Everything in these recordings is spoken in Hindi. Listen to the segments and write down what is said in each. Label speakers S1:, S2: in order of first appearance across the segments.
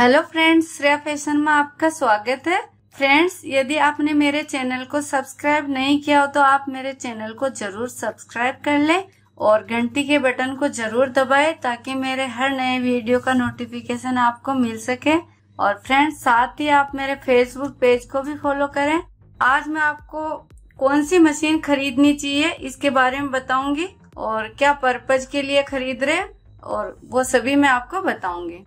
S1: हेलो फ्रेंड्स श्रेया फैशन में आपका स्वागत है फ्रेंड्स यदि आपने मेरे चैनल को सब्सक्राइब नहीं किया हो तो आप मेरे चैनल को जरूर सब्सक्राइब कर लें और घंटी के बटन को जरूर दबाएं ताकि मेरे हर नए वीडियो का नोटिफिकेशन आपको मिल सके और फ्रेंड्स साथ ही आप मेरे फेसबुक पेज को भी फॉलो करें आज मैं आपको कौन सी मशीन खरीदनी चाहिए इसके बारे में बताऊंगी और क्या पर्पज के लिए खरीद रहे और वो सभी मैं आपको बताऊंगी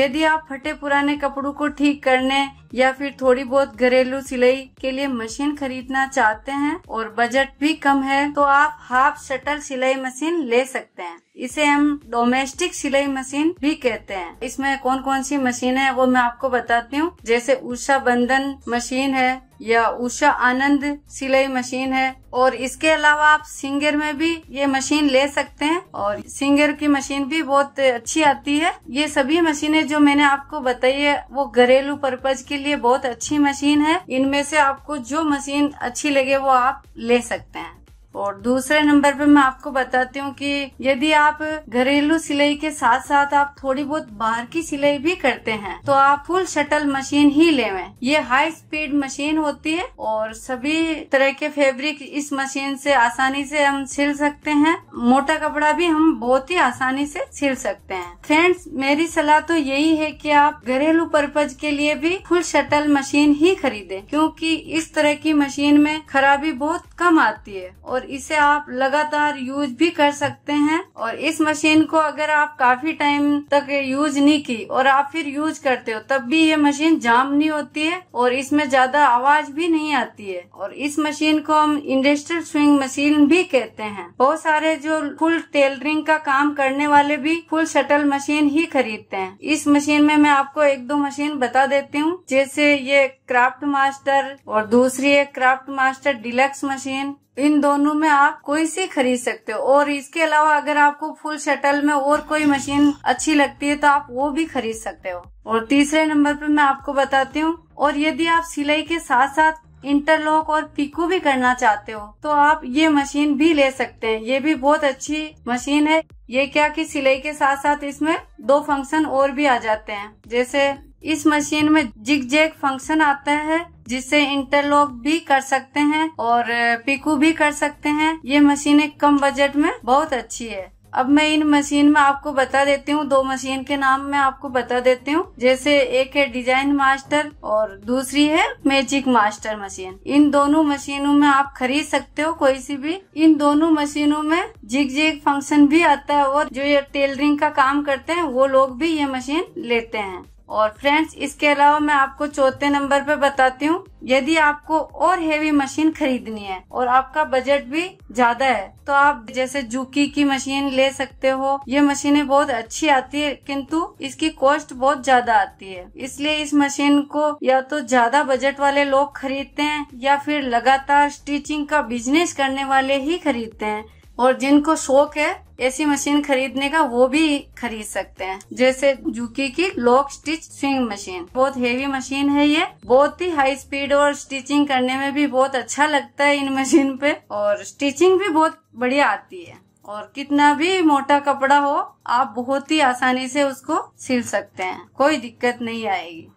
S1: यदि आप फटे पुराने कपड़ों को ठीक करने या फिर थोड़ी बहुत घरेलू सिलाई के लिए मशीन खरीदना चाहते हैं और बजट भी कम है तो आप हाफ शटर सिलाई मशीन ले सकते हैं इसे हम डोमेस्टिक सिलाई मशीन भी कहते हैं इसमें कौन कौन सी मशीन है वो मैं आपको बताती हूँ जैसे उषा बंधन मशीन है या उषा आनंद सिलाई मशीन है और इसके अलावा आप सिंगर में भी ये मशीन ले सकते हैं और सिंगर की मशीन भी बहुत अच्छी आती है ये सभी मशीनें जो मैंने आपको बताई है वो घरेलू पर्पज के लिए बहुत अच्छी मशीन है इनमें से आपको जो मशीन अच्छी लगे वो आप ले सकते हैं और दूसरे नंबर पे मैं आपको बताती हूँ कि यदि आप घरेलू सिलाई के साथ साथ आप थोड़ी बहुत बाहर की सिलाई भी करते हैं तो आप फुल शटल मशीन ही लेवे ये हाई स्पीड मशीन होती है और सभी तरह के फैब्रिक इस मशीन से आसानी से हम सिल सकते हैं मोटा कपड़ा भी हम बहुत ही आसानी से सिल सकते हैं फ्रेंड्स मेरी सलाह तो यही है की आप घरेलू पर्पज के लिए भी फुल शटल मशीन ही खरीदे क्यूँकी इस तरह की मशीन में खराबी बहुत कम आती है और और इसे आप लगातार यूज भी कर सकते हैं और इस मशीन को अगर आप काफी टाइम तक यूज नहीं की और आप फिर यूज करते हो तब भी ये मशीन जाम नहीं होती है और इसमें ज्यादा आवाज भी नहीं आती है और इस मशीन को हम इंडस्ट्रियल स्विंग मशीन भी कहते हैं बहुत सारे जो फुल टेलरिंग का काम करने वाले भी फुल शटल मशीन ही खरीदते हैं इस मशीन में मैं आपको एक दो मशीन बता देती हूँ जैसे ये क्राफ्ट मास्टर और दूसरी है क्राफ्ट मास्टर डिलक्स मशीन इन दोनों में आप कोई सी खरीद सकते हो और इसके अलावा अगर आपको फुल शटल में और कोई मशीन अच्छी लगती है तो आप वो भी खरीद सकते हो और तीसरे नंबर पे मैं आपको बताती हूँ और यदि आप सिलाई के साथ साथ इंटरलॉक और पीको भी करना चाहते हो तो आप ये मशीन भी ले सकते हैं ये भी बहुत अच्छी मशीन है ये क्या कि सिलाई के साथ साथ इसमें दो फंक्शन और भी आ जाते हैं जैसे इस मशीन में जिग जेग फंक्शन आता है जिससे इंटरलॉक भी कर सकते हैं और पिकू भी कर सकते हैं ये मशीनें कम बजट में बहुत अच्छी है अब मैं इन मशीन में आपको बता देती हूँ दो मशीन के नाम मैं आपको बता देती हूँ जैसे एक है डिजाइन मास्टर और दूसरी है मैजिक मास्टर मशीन इन दोनों मशीनों में आप खरीद सकते हो कोई सी भी इन दोनों मशीनों में जिग जिग फंक्शन भी आता है और जो ये टेलरिंग का काम करते हैं वो लोग भी ये मशीन लेते हैं और फ्रेंड्स इसके अलावा मैं आपको चौथे नंबर पे बताती हूँ यदि आपको और हेवी मशीन खरीदनी है और आपका बजट भी ज्यादा है तो आप जैसे जूकी की मशीन ले सकते हो ये मशीनें बहुत अच्छी आती है किंतु इसकी कॉस्ट बहुत ज्यादा आती है इसलिए इस मशीन को या तो ज्यादा बजट वाले लोग खरीदते हैं या फिर लगातार स्टिचिंग का बिजनेस करने वाले ही खरीदते हैं और जिनको शौक है ऐसी मशीन खरीदने का वो भी खरीद सकते हैं जैसे जूकी की लॉक स्टिच स्विंग मशीन बहुत हेवी मशीन है ये बहुत ही हाई स्पीड और स्टिचिंग करने में भी बहुत अच्छा लगता है इन मशीन पे और स्टिचिंग भी बहुत बढ़िया आती है और कितना भी मोटा कपड़ा हो आप बहुत ही आसानी से उसको सिल सकते हैं कोई दिक्कत नहीं आएगी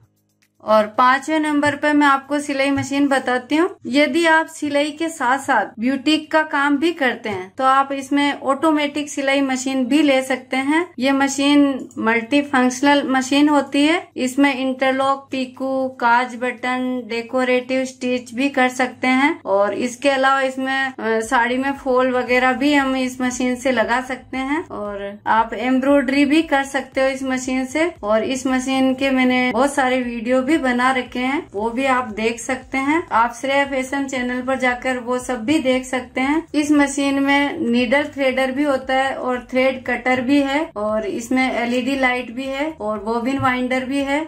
S1: और पांचवे नंबर पे मैं आपको सिलाई मशीन बताती हूँ यदि आप सिलाई के साथ साथ ब्यूटिक का काम भी करते हैं तो आप इसमें ऑटोमेटिक सिलाई मशीन भी ले सकते हैं ये मशीन मल्टी फंक्शनल मशीन होती है इसमें इंटरलॉक पीकू काज बटन डेकोरेटिव स्टिच भी कर सकते हैं और इसके अलावा इसमें साड़ी में फोल वगैरह भी हम इस मशीन से लगा सकते हैं और आप एम्ब्रॉयडरी भी कर सकते हो इस मशीन से और इस मशीन के मैंने बहुत सारे वीडियो भी भी बना रखे हैं वो भी आप देख सकते हैं आप श्रेया फैशन चैनल पर जाकर वो सब भी देख सकते हैं इस मशीन में नीडल थ्रेडर भी होता है और थ्रेड कटर भी है और इसमें एलईडी लाइट e भी है और बोबिन वाइंडर भी है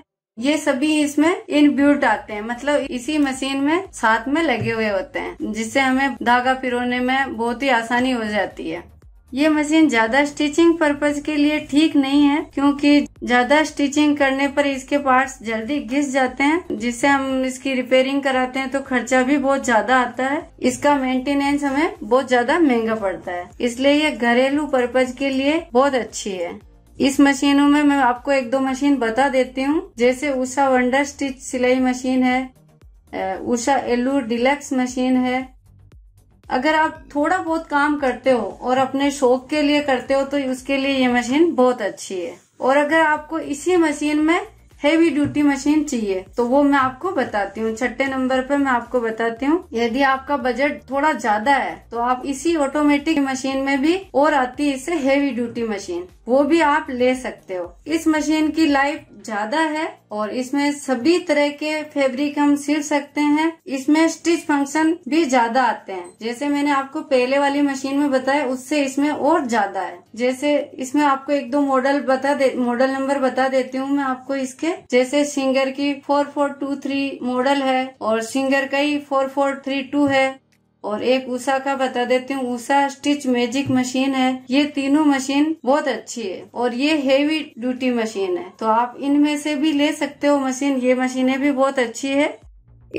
S1: ये सभी इसमें इनब्यूट आते हैं मतलब इसी मशीन में साथ में लगे हुए होते हैं जिससे हमें धागा पिरोने में बहुत ही आसानी हो जाती है ये मशीन ज्यादा स्टिचिंग पर्पज के लिए ठीक नहीं है क्योंकि ज्यादा स्टिचिंग करने पर इसके पार्ट्स जल्दी घिस जाते हैं जिससे हम इसकी रिपेयरिंग कराते हैं तो खर्चा भी बहुत ज्यादा आता है इसका मेंटेनेंस हमें बहुत ज्यादा महंगा पड़ता है इसलिए ये घरेलू पर्पज के लिए बहुत अच्छी है इस मशीनों में मैं आपको एक दो मशीन बता देती हूँ जैसे उषा वंडर स्टिच सिलाई मशीन है उषा एलू डिलक्स मशीन है अगर आप थोड़ा बहुत काम करते हो और अपने शौक के लिए करते हो तो उसके लिए ये मशीन बहुत अच्छी है और अगर आपको इसी मशीन में हैवी ड्यूटी मशीन चाहिए तो वो मैं आपको बताती हूँ छठे नंबर पर मैं आपको बताती हूँ यदि आपका बजट थोड़ा ज्यादा है तो आप इसी ऑटोमेटिक मशीन में भी और आती है इससे हैवी ड्यूटी मशीन वो भी आप ले सकते हो इस मशीन की लाइफ ज्यादा है और इसमें सभी तरह के फैब्रिक हम सिल सकते हैं इसमें स्टिच फंक्शन भी ज्यादा आते हैं जैसे मैंने आपको पहले वाली मशीन में बताया उससे इसमें और ज्यादा है जैसे इसमें आपको एक दो मॉडल बता दे मॉडल नंबर बता देती हूँ मैं आपको इसके जैसे सिंगर की four four two three model है और सिंगर का ही फोर फोर थ्री टू है और एक उषा का बता देती हूँ उषा स्टिच मैजिक मशीन है ये तीनों मशीन बहुत अच्छी है और ये हेवी ड्यूटी मशीन है तो आप इनमें से भी ले सकते हो मशीन ये मशीनें भी बहुत अच्छी है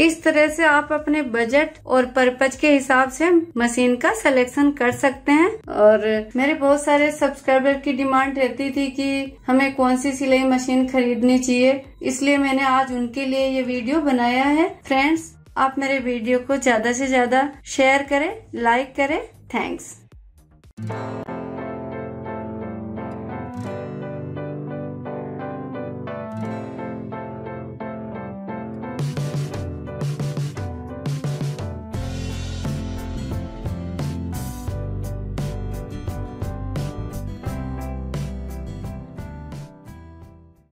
S1: इस तरह से आप अपने बजट और पर्पज के हिसाब से मशीन का सिलेक्शन कर सकते हैं और मेरे बहुत सारे सब्सक्राइबर की डिमांड रहती थी कि हमें कौन सी सिलाई मशीन खरीदनी चाहिए इसलिए मैंने आज उनके लिए ये वीडियो बनाया है फ्रेंड्स आप मेरे वीडियो को ज्यादा से ज्यादा शेयर करें लाइक करें थैंक्स